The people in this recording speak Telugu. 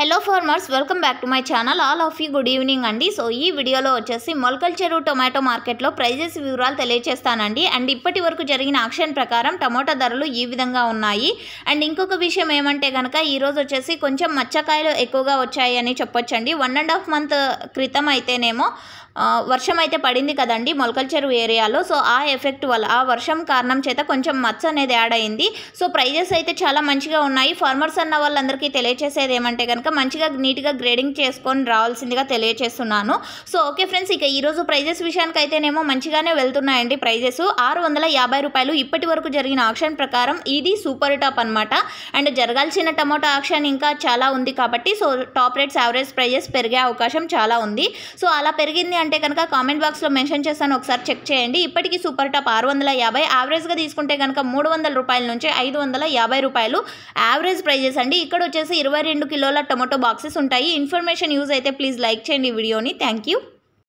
hello farmers welcome back to my channel all of you good evening అండి సో ఈ వీడియోలో వచ్చేసి మొలకల్ చెరువు టొమాటో మార్కెట్లో ప్రైజెస్ వివరాలు తెలియజేస్తానండి అండ్ ఇప్పటి వరకు జరిగిన ఆక్షన్ ప్రకారం టమాటా ధరలు ఈ విధంగా ఉన్నాయి అండ్ ఇంకొక విషయం ఏమంటే కనుక ఈరోజు వచ్చేసి కొంచెం మచ్చకాయలు ఎక్కువగా వచ్చాయని చెప్పొచ్చండి వన్ అండ్ హాఫ్ మంత్ క్రితం అయితేనేమో వర్షం అయితే పడింది కదండి మొలకల్ చెరువు ఏరియాలో సో ఆ ఎఫెక్ట్ వల్ల ఆ వర్షం కారణం చేత కొంచెం మచ్చ అనేది యాడ్ అయింది సో ప్రైజెస్ అయితే చాలా మంచిగా ఉన్నాయి ఫార్మర్స్ అన్న వాళ్ళందరికీ తెలియజేసేది ఏమంటే కనుక కనుక మంచిగా నీట్గా గ్రేడింగ్ చేసుకొని రావాల్సిందిగా తెలియచేస్తున్నాను సో ఓకే ఫ్రెండ్స్ ఇక ఈరోజు ప్రైజెస్ విషయానికి అయితేనేమో మంచిగానే వెళ్తున్నాయండి ప్రైజెస్ ఆరు వందల యాభై రూపాయలు ఇప్పటి వరకు జరిగిన ఆక్షన్ ప్రకారం ఇది సూపర్ టాప్ అనమాట అండ్ జరగాల్సిన టమోటో ఆక్షన్ ఇంకా చాలా ఉంది కాబట్టి so top rates average prices పెరిగే అవకాశం చాలా ఉంది సో అలా పెరిగింది అంటే కనుక కామెంట్ బాక్స్లో మెన్షన్ చేస్తాను ఒకసారి చెక్ చేయండి ఇప్పటికీ సూపర్ టాప్ ఆరు వందల యాభై యావరేజ్గా తీసుకుంటే కనుక మూడు వందల రూపాయల నుంచి ఐదు వందల యాభై రూపాయలు యావరేజ్ ప్రైజెస్ అండి ఇక్కడ వచ్చేసి ఇరవై రెండు కిలోల టొమాటో బాక్సెస్ ఉంటాయి ఇన్ఫర్మేషన్ యూజ్ అయితే ప్లీజ్ లైక్ చేయండి వీడియోని థ్యాంక్ యూ